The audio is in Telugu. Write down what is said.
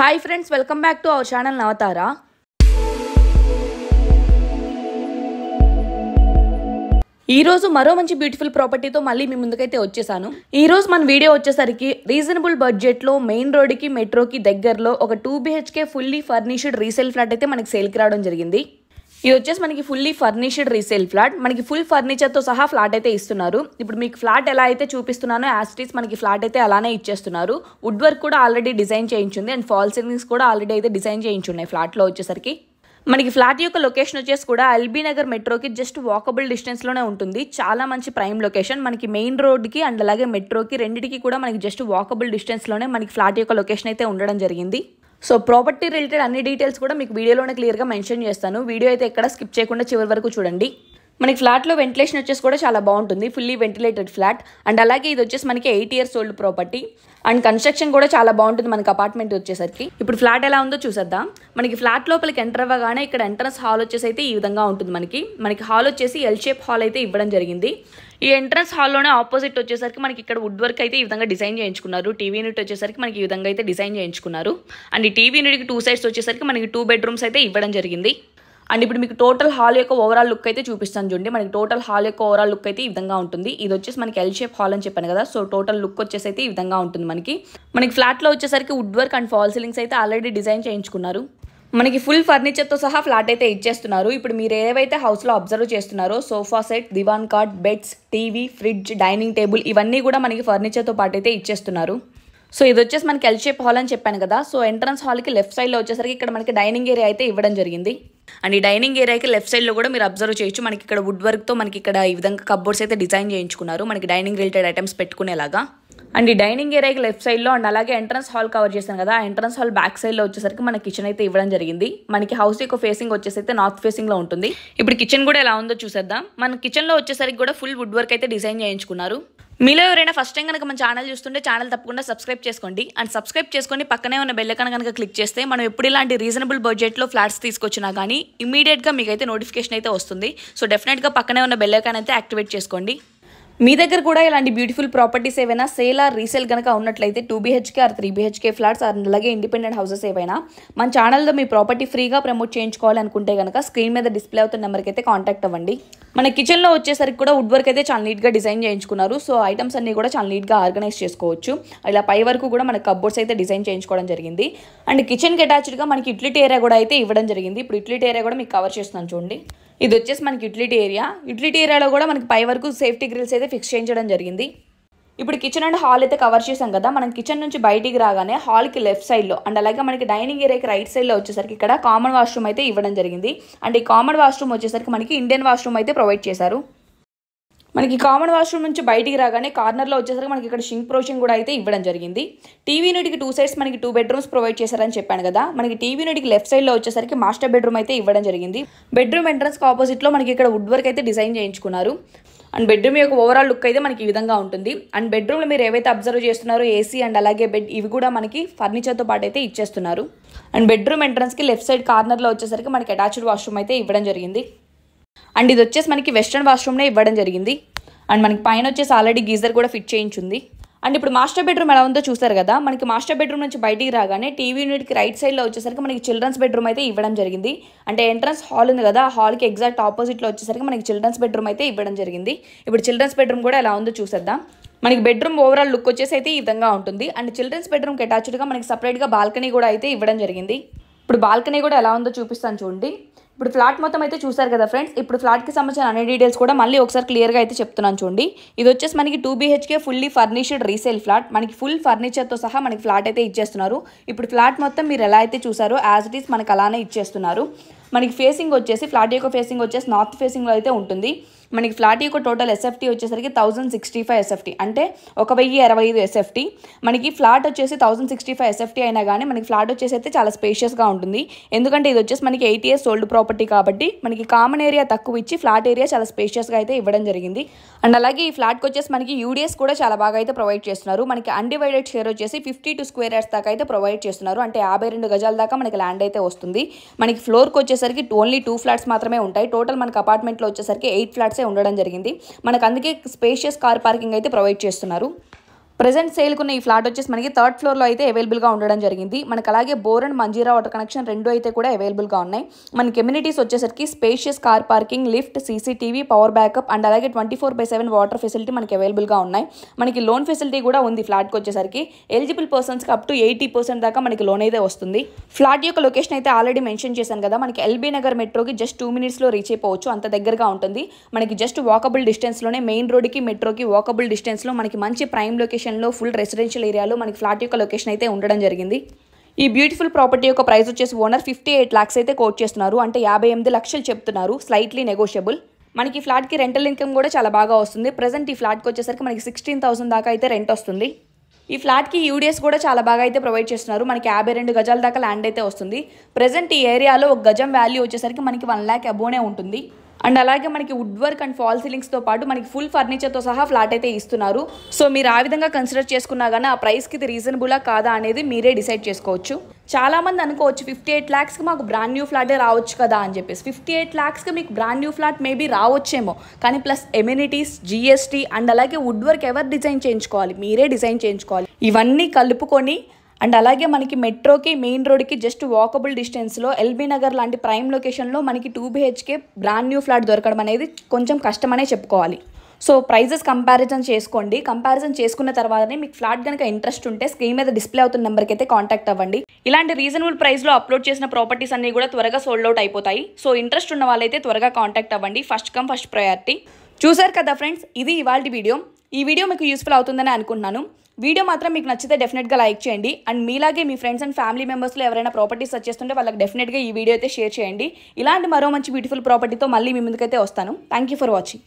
hi friends welcome back to our channel Navatara ఈ రోజు మరో మంచి బ్యూటిఫుల్ ప్రాపర్టీతో మళ్ళీ మీ ముందుకైతే వచ్చేసాను ఈ రోజు మన వీడియో వచ్చేసరికి రీజనబుల్ బడ్జెట్ లో మెయిన్ రోడ్కి మెట్రోకి దగ్గరలో ఒక two BHK fully furnished resale flat అయితే మనకి సేల్కి రావడం జరిగింది ఇది వచ్చేసి మనకి ఫుల్లీ ఫర్నిష్డ్ రీసేల్ ఫ్లాట్ మనకి ఫుల్ ఫర్నిచర్తో సహా ఫ్లాట్ అయితే ఇస్తున్నారు ఇప్పుడు మీకు ఫ్లాట్ ఎలా అయితే చూపిస్తున్నానో యాస్టీస్ మనకి ఫ్లాట్ అయితే అలానే ఇచ్చేస్తున్నారు వుడ్ వర్క్ కూడా ఆల్రెడీ డిజైన్ చేయించుంది అండ్ ఫాల్ సీలింగ్స్ కూడా ఆల్రెడీ అయితే డిజైన్ చేయించున్నాయి ఫ్లాట్లో వచ్చేసరికి మనకి ఫ్లాట్ యొక్క లొకేషన్ వచ్చేసి కూడా ఎల్బీ నగర్ మెట్రోకి జస్ట్ వాకబుల్ డిస్టెన్స్లోనే ఉంటుంది చాలా మంచి ప్రైమ్ లొకేషన్ మనకి మెయిన్ రోడ్కి అండ్ అలాగే మెట్రోకి రెండింటికి కూడా మనకి జస్ట్ వాకబుల్ డిస్టెన్స్లోనే మనకి ఫ్లాట్ యొక్క లొకేషన్ అయితే ఉండడం జరిగింది సో ప్రాపర్టీ రిలేటెడ్ అన్ని డీటెయిల్స్ కూడా మీకు వీడియోలోనే క్లియర్గా మెన్షన్ చేస్తాను వీడియో అయితే ఎక్కడ స్కిప్ చేయకుండా చివరి వరకు చూడండి మనకి ఫ్లాట్లో వెంటిలేషన్ వచ్చేసి కూడా చాలా బాగుంటుంది ఫుల్లీ వెంటిలేటెడ్ ఫ్లాట్ అండ్ అలాగే ఇది వచ్చేసి మనకి eight years old property and construction కూడా చాలా బాగుంటుంది మనకి అపార్ట్మెంట్ వచ్చేసరికి ఇప్పుడు ఫ్లాట్ ఎలా ఉందో చూసేద్దాం మనకి ఫ్లాట్ లోపలికి ఎంటర్ అవ్వగానే ఇక్కడ ఎంట్రన్స్ హాల్ వచ్చేసి అయితే ఈ విధంగా ఉంటుంది మనకి మనకి హాల్ వచ్చేసి ఎల్ షేప్ హాల్ అయితే ఇవ్వడం జరిగింది ఈ ఎంట్రన్స్ హాల్లోనే ఆపోజిట్ వచ్చేసరికి మనకి ఇక్కడ వుడ్ వర్క్ అయితే ఈ విధంగా డిజైన్ చేయించుకున్నారు టీవీ యూనిట్ వచ్చేసరికి మనకి ఈ విధంగా అయితే డిజైన్ చేయించుకున్నారు అండ్ ఈ టీవీ యూనిట్కి టూ సైడ్స్ వచ్చేసరికి మనకి టూ బెడ్రూమ్స్ అయితే ఇవ్వడం జరిగింది అండ్ ఇప్పుడు మీకు టోటల్ హాల్ యొక్క ఓవరాల్ లుక్ అయితే చూపిస్తాను చూడండి మనకి టోటల్ హాల్ యొక్క ఓవరాల్ లుక్ అయితే ఈ విధంగా ఉంటుంది ఇది వచ్చేసి మనకి ఎల్ షేప్ హాల్ అని చెప్పాను కదా సో టోటల్ లుక్ వచ్చేసి అయితే ఈ విధంగా ఉంటుంది మనకి మనకి ఫ్లాట్లో వచ్చేసరికి wood work and fall ceilings అయితే ఆల్రెడీ డిజైన్ చేయించుకున్నారు మనకి ఫుల్ ఫర్నిచర్తో సహా ఫ్లాట్ అయితే ఇచ్చేస్తున్నారు ఇప్పుడు మీరు ఏవైతే హౌస్లో అబ్జర్వ్ చేస్తున్నారో sofa set divan cot beds TV fridge dining table ఇవన్నీ కూడా మనకి ఫర్నిచర్తో పాటు అయితే ఇచ్చేస్తున్నారు సో ఇది వచ్చేసి మనకి ఎల్ షేప్ హాల్ అని చెప్పాను కదా సో ఎంట్రన్స్ హాల్కి లెఫ్ట్ సైడ్లో వచ్చేసరికి ఇక్కడ మనకి డైనింగ్ ఏరియా అయితే ఇవ్వడం జరిగింది అండ్ ఈ డైనింగ్ ఏరియాకి లెఫ్ట్ సైడ్లో కూడా మీరు అబ్జర్వ్ చేయొచ్చు మనకి ఇక్కడ వుడ్ వర్క్తో మనకి ఇక్కడ ఈ విధంగా కబ్బోర్డ్స్ అయితే డిజైన్ చేయించుకున్నారు మనకి డైనింగ్ రిలేటెడ్ ఐటమ్స్ పెట్టుకునేలాగా అండ్ ఈ డైనింగ్ ఏరియాకి లెఫ్ట్ సైడ్లో అండ్ అలాగే ఎంట్రన్స్ హాల్ కవర్ చేశాను కదా ఎంట్రన్స్ హాల్ బ్యాక్ సైడ్లో వచ్చేసరికి మన కిచెన్ అయితే ఇవ్వడం జరిగింది మనకి హౌస్ యొక్క ఫేసింగ్ వచ్చేసి అయితే నార్త్ ఫేసింగ్లో ఉంటుంది ఇప్పుడు కిచెన్ కూడా ఎలా ఉందో చూసేద్దాం మన కిచెన్లో వచ్చేసరికి కూడా ఫుల్ వుడ్ వర్క్ అయితే డిజైన్ చేయించుకున్నారు మీలో ఎవరైనా ఫస్ట్ టైం కనుక మన ఛానల్ చూస్తుంటే ఛానల్ తప్పకుండా సబ్స్క్రైబ్ చేసుకోండి అండ్ సబ్స్క్రైబ్ చేసుకొని పక్కనే ఉన్న బెల్లకన కనుక క్లిక్ చేస్తే మనం ఎప్పుడు ఇలాంటి రీజనబుల్ బడ్జెట్లో ఫ్లాట్స్ తీసుకొచ్చినా కానీ ఇమీడియట్గా మీకైతే నోటిఫికేషన్ అయితే వస్తుంది సో డెఫినెట్గా పక్కనే ఉన్న బెల్లకన అయితే యాక్టివేట్ చేసుకోండి మీ దగ్గర కూడా ఇలాంటి బ్యూటిఫుల్ ప్రాపర్టీస్ ఏవైనా సేల్ ఆర్ రీసేల్ కనుక ఉన్నట్లయితే two BHK or three BHK flats or అలాగే ఇండిపెండెంట్ హౌసెస్ ఏవైనా మన ఛానల్లో మీ ప్రాపర్టీ ఫ్రీగా ప్రమోట్ చేయించుకోవాలనుకుంటే కనుక స్క్రీన్ మీద డిస్ప్లే అవుతున్న నెంబర్కి అయితే కాంటాక్ట్ అవ్వండి మన కిచెన్లో వచ్చేసరికి కూడా వుడ్ వర్క్ అయితే చాలా నీట్గా డిజైన్ చేయించుకున్నారు సో ఐటమ్స్ అన్నీ కూడా చాలా నీట్గా ఆర్గనైజ్ చేసుకోవచ్చు ఇలా పై వరకు కూడా మన కబ్బోర్డ్స్ అయితే డిజైన్ చేయించుకోవడం జరిగింది అండ్ కిచెన్కి అటాచ్డ్గా మనకి ఇట్లిట్ ఏరియా కూడా అయితే ఇవ్వడం జరిగింది ఇప్పుడు ఇట్లిట్ ఏరియా కూడా మీకు కవర్ చేస్తున్నాను చూడండి ఇది వచ్చేసి మనకి యూటిలిటీ ఏరియా యూటిలిటీ ఏరియాలో కూడా మనకి పై వరకు సేఫ్టీ గ్రిల్స్ అయితే ఫిక్స్ చేయించడం జరిగింది ఇప్పుడు కిచెన్ అండ్ హాల్ అయితే కవర్ చేసాం కదా మనం కిచెన్ నుంచి బయటికి రాగానే హాల్కి లెఫ్ట్ సైడ్లో అండ్ అలాగే మనకి డైనింగ్ ఏరియాకి రైట్ సైడ్లో వచ్చేసరికి ఇక్కడ కామన్ వాష్రూమ్ అయితే ఇవ్వడం జరిగింది అండ్ ఈ కామన్ వాష్రూమ్ వచ్చేసరికి మనకి ఇండియన్ వాష్రూమ్ అయితే ప్రొవైడ్ చేశారు మనకి కామన్ వాష్రూమ్ నుంచి బయటికి రాగానే కార్నర్లో వచ్చేసరికి మనకి ఇక్కడ షింక్ ప్రోషన్ కూడా అయితే ఇవ్వడం జరిగింది టీవీ యూనిట్కి టూ సైడ్స్ మనకి టూ బెడ్రూమ్స్ ప్రొవైడ్ చేశారని చెప్పాను కదా మనకి టీవీ యూనిట్కి లెఫ్ట్ సైడ్లో వచ్చేసరికి మాస్టర్ బెడ్రూమ్ అయితే ఇవ్వడం జరిగింది బెడ్రూమ్ ఎంట్రన్స్కి ఆపోజిట్లో మనకి ఇక్కడ వుడ్ వర్క్ అయితే డిజైన్ చేయించుకున్నారు అండ్ బెడ్రూమ్ యొక్క ఓవరాల్ లుక్ అయితే మనకి ఈ విధంగా ఉంటుంది అండ్ బెడ్రూమ్లో మీరు ఏవైతే అబ్జర్వ్ చేస్తున్నారో ఏసీ అండ్ అలాగే బెడ్ ఇవి కూడా మనకి ఫర్నిచర్తో పాటు అయితే ఇచ్చేస్తున్నారు అండ్ బెడ్రూమ్ ఎంట్రన్స్కి లెఫ్ట్ సైడ్ కార్నర్లో వచ్చేసరికి మనకి అటాచ్డ్ వాష్రూమ్ అయితే ఇవ్వడం జరిగింది అండ్ ఇది వచ్చేసి మనకి వెస్ట్రన్ వాష్రూమ్నే ఇవ్వడం జరిగింది అండ్ మనకి పైన వచ్చేసి ఆల్రెడీ గీజర్ కూడా ఫిట్ చేయించుంది అండ్ ఇప్పుడు మాస్టర్ బెడ్రూమ్ ఎలా ఉందో చూసారు కదా మనకి మాస్టర్ బెడ్రూమ్ నుంచి బయటికి రాగానే టీవీ యూనిట్కి రైట్ సైడ్లో వచ్చేసరికి మనకి చిల్డ్రన్స్ బెడ్రూమ్ అయితే ఇవ్వడం జరిగింది అంటే ఎంట్రన్స్ హాల్ ఉంది కదా ఆ హాల్కి ఎగ్జాక్ట్ ఆపోజిట్లో వచ్చేసరికి మనకి చిల్డ్రన్స్ బెడ్రూమ్ అయితే ఇవ్వడం జరిగింది ఇప్పుడు చిల్డ్రన్స్ బెడ్రూమ్ కూడా ఎలా ఉందో చూసేద్దాం మనకి బెడ్రూమ్ ఓవరాల్ లుక్ వచ్చేసి అయితే ఈ విధంగా ఉంటుంది అండ్ చిల్డ్రన్స్ బెడ్రూమ్కి అటాచ్డ్గా మనకి సపరేట్గా బాల్కనీ కూడా అయితే ఇవ్వడం జరిగింది ఇప్పుడు బాల్కనీ కూడా ఎలా ఉందో చూపిస్తాను చూడండి ఇప్పుడు ఫ్లాట్ మొత్తం అయితే చూసారు కదా ఫ్రెండ్స్ ఇప్పుడు ఫ్లాట్కి సంబంధించిన అన్ని డీటెయిల్స్ కూడా మళ్ళీ ఒకసారి క్లియర్గా అయితే చెప్తున్నాను చూడండి ఇది వచ్చేసి మనకి two BHK fully furnished resale flat మనకి ఫుల్ ఫర్నిచర్తో సహా మనకి ఫ్లాట్ అయితే ఇచ్చేస్తున్నారు ఇప్పుడు ఫ్లాట్ మొత్తం మీరు ఎలా అయితే చూసారో యాజ్ ఇట్ ఈస్ మనకు అలానే ఇచ్చేస్తున్నారు మనకి ఫేసింగ్ వచ్చేసి ఫ్లాట్ యొక్క ఫేసింగ్ వచ్చేసి నార్త్ ఫేసింగ్లో అయితే ఉంటుంది మనకి ఫ్లాట్ యొక్క టోటల్ ఎస్ఎఫ్టీ వచ్చేసరికి థౌసండ్ సిక్స్టీ ఫైవ్ ఎస్ఎఫ్టీ అంటే ఒక వెయ్యి అరవై ఐదు ఎస్ఎఫ్టీ మనకి ఫ్లాట్ వచ్చేసి థౌసండ్ సిక్స్టీ ఫైవ్ ఎస్ఎఫ్టీ అయినా కానీ మనకి ఫ్లాట్ వచ్చేసి అయితే చాలా స్పేషియస్గా ఉంటుంది ఎందుకంటే ఇది వచ్చేసి మనకి ఎయిట్ ఇయర్స్ ఓల్డ్ ప్రాపర్టీ కాబట్టి మనకి కామన్ ఏరియా తక్కువ ఇచ్చి ఫ్లాట్ ఏరియా చాలా స్పేషియస్గా అయితే ఇవ్వడం జరిగింది అండ్ అలాగే ఈ ఫ్లాట్కి వచ్చేసి మనకి యూడిఎస్ కూడా చాలా బాగా అయితే ప్రొవైడ్ చేస్తున్నారు మనకి అన్డివైడెడ్ షేర్ వచ్చేసి ఫిఫ్టీ టు స్క్వేర్ యార్డ్స్ దాకా అయితే ప్రొవైడ్ చేస్తున్నారు అంటే యాభై రెండు గజాల దాకా మనకి ల్యాండ్ అయితే వస్తుంది మనకి ఫ్లోర్కి వచ్చేసరికి ఓన్లీ టూ ఫ్లాట్స్ మాత్రమే ఉంటాయి టోటల్ మనకి అపార్ట్మెంట్లో వచ్చేసరికి ఎయిట్ ఫ్లాట్స్ ఉండడం జరిగింది మనకు అందుకే స్పేషియస్ కార్ పార్కింగ్ అయితే ప్రొవైడ్ చేస్తున్నారు ప్రజెంట్ ఉన్న ఈ ఫ్లాట్ వచ్చేసి మనకి థర్డ్ ఫ్లోర్లో అయితే అవైలబుల్గా ఉండడం జరిగింది మనకు అలాగే bore and Manjira water connection రెండు అయితే కూడా అవైలబుల్గా ఉన్నాయి మనకి కమ్యూనిటీస్ వచ్చేసరికి spacious car parking lift CCTV power backup and అలాగే twenty four by seven water facility మనకి అవైలబుల్గా ఉన్నాయి మనకి లోన్ ఫెసిలిటీ కూడా ఉంది ఫ్లాట్కి వచ్చేసరికి ఎలిజిబుల్ పర్సన్స్కి అప్ టు ఎయిటీ పర్సెంట్ దాకా మనకి లోన్ అయితే వస్తుంది ఫ్లాట్ యొక్క లొకేషన్ అయితే ఆల్రెడీ మెన్షన్ చేశాను కదా మనకి ఎల్బీ నగర్ మెట్రోకి జస్ట్ టూ మినిట్స్లో రీచ్ అయిపోవచ్చు అంత దగ్గరగా ఉంటుంది మనకి జస్ట్ వాకబుల్ డిస్టెన్స్లోనే మెయిన్ రోడ్కి మెట్రోకి వాకబుల్ డిస్టెన్స్లో మనకి మంచి ప్రైమ్ లొకేషన్ లొకేషన్లో ఫుల్ రెసిడెన్షియల్ ఏరియాలో మనకి ఫ్లాట్ యొక్క లొకేషన్ అయితే ఉండడం జరిగింది ఈ బ్యూటిఫుల్ ప్రాపర్టీ యొక్క ప్రైస్ వచ్చేసి ఓనర్ ఫిఫ్టీ ఎయిట్ ల్యాక్స్ అయితే కోట్ చేస్తున్నారు అంటే యాభై ఎనిమిది లక్షలు చెప్తున్నారు స్లైట్లీ నెగోషియబుల్ మనకి ఫ్లాట్కి రెంటల్ ఇన్కమ్ కూడా చాలా బాగా వస్తుంది ప్రజెంట్ ఈ ఫ్లాట్కి వచ్చేసరికి మనకి సిక్స్టీన్ థౌసండ్ దాకా అయితే రెంట్ వస్తుంది ఈ ఫ్లాట్కి యూడిఎస్ కూడా చాలా బాగా అయితే ప్రొవైడ్ చేస్తున్నారు మనకి యాభై రెండు గజాల దాకా ల్యాండ్ అయితే వస్తుంది ప్రజెంట్ ఈ ఏరియాలో ఒక గజం వాల్యూ వచ్చేసరికి మనకి వన్ ల్యాక్ అబోనే ఉంటుంది అండ్ అలాగే మనకి వుడ్ వర్క్ అండ్ ఫాల్ సీలింగ్స్తో పాటు మనకి ఫుల్ ఫర్నిచర్తో సహా ఫ్లాట్ అయితే ఇస్తున్నారు సో మీరు ఆ విధంగా కన్సిడర్ చేసుకున్నా కానీ ఆ ప్రైస్కి ఇది రీజనబులా కాదా అనేది మీరే డిసైడ్ చేసుకోవచ్చు చాలామంది అనుకోవచ్చు ఫిఫ్టీ ఎయిట్ ల్యాక్స్కి మాకు బ్రాండ్ న్యూ ఫ్లాటే రావచ్చు కదా అని చెప్పేసి ఫిఫ్టీ ఎయిట్ ల్యాక్స్కి మీకు బ్రాండ్ న్యూ ఫ్లాట్ మేబీ రావచ్చేమో కానీ ప్లస్ ఎమ్యూనిటీస్ జీఎస్టీ అండ్ అలాగే వుడ్ వర్క్ ఎవరు డిజైన్ చేయించుకోవాలి మీరే డిజైన్ చేయించుకోవాలి ఇవన్నీ కలుపుకొని అండ్ అలాగే మనకి మెట్రోకి మెయిన్ రోడ్కి జస్ట్ వాకబుల్ డిస్టెన్స్లో ఎల్బీ నగర్ లాంటి ప్రైమ్ లొకేషన్లో మనకి two BHK brand new flat దొరకడం అనేది కొంచెం కష్టమనే చెప్పుకోవాలి సో ప్రైజెస్ కంపారిజన్ చేసుకోండి కంపారిజన్ చేసుకున్న తర్వాతనే మీకు ఫ్లాట్ కనుక ఇంట్రెస్ట్ ఉంటే స్క్రీన్ మీద డిస్ప్లే అవుతున్న నెంబర్కి అయితే కాంటాక్ట్ అవ్వండి ఇలాంటి రీజనబుల్ ప్రైస్లో అప్లోడ్ చేసిన ప్రాపర్టీస్ అన్నీ కూడా త్వరగా సోల్డ్ అవుట్ అయిపోతాయి సో ఇంట్రెస్ట్ ఉన్న వాళ్ళైతే త్వరగా కాంటాక్ట్ అవ్వండి ఫస్ట్ కమ్ ఫస్ట్ ప్రయారిటీ చూసారు కదా ఫ్రెండ్స్ ఇది ఇవాళ వీడియో ఈ వీడియో మీకు యూస్ఫుల్ అవుతుందని అనుకుంటున్నాను వీడియో మాత్రం మీకు నచ్చితే డెఫినెట్గా లైక్ చేయండి అండ్ మీలాగే మీ ఫ్రెండ్స్ అండ్ ఫ్యామిలీ మెంబర్స్లో ఎవరైనా ప్రాపర్టీస్ వచ్చేస్తుంటే వాళ్ళకి డెఫినెట్గా ఈ వీడియో అయితే షేర్ చేయండి ఇలాంటి మరో మంచి బ్యూటిఫుల్ ప్రాపర్టీతో మళ్ళీ మీ ముందుకైతే వస్తాను థ్యాంక్ ఫర్ వాచింగ్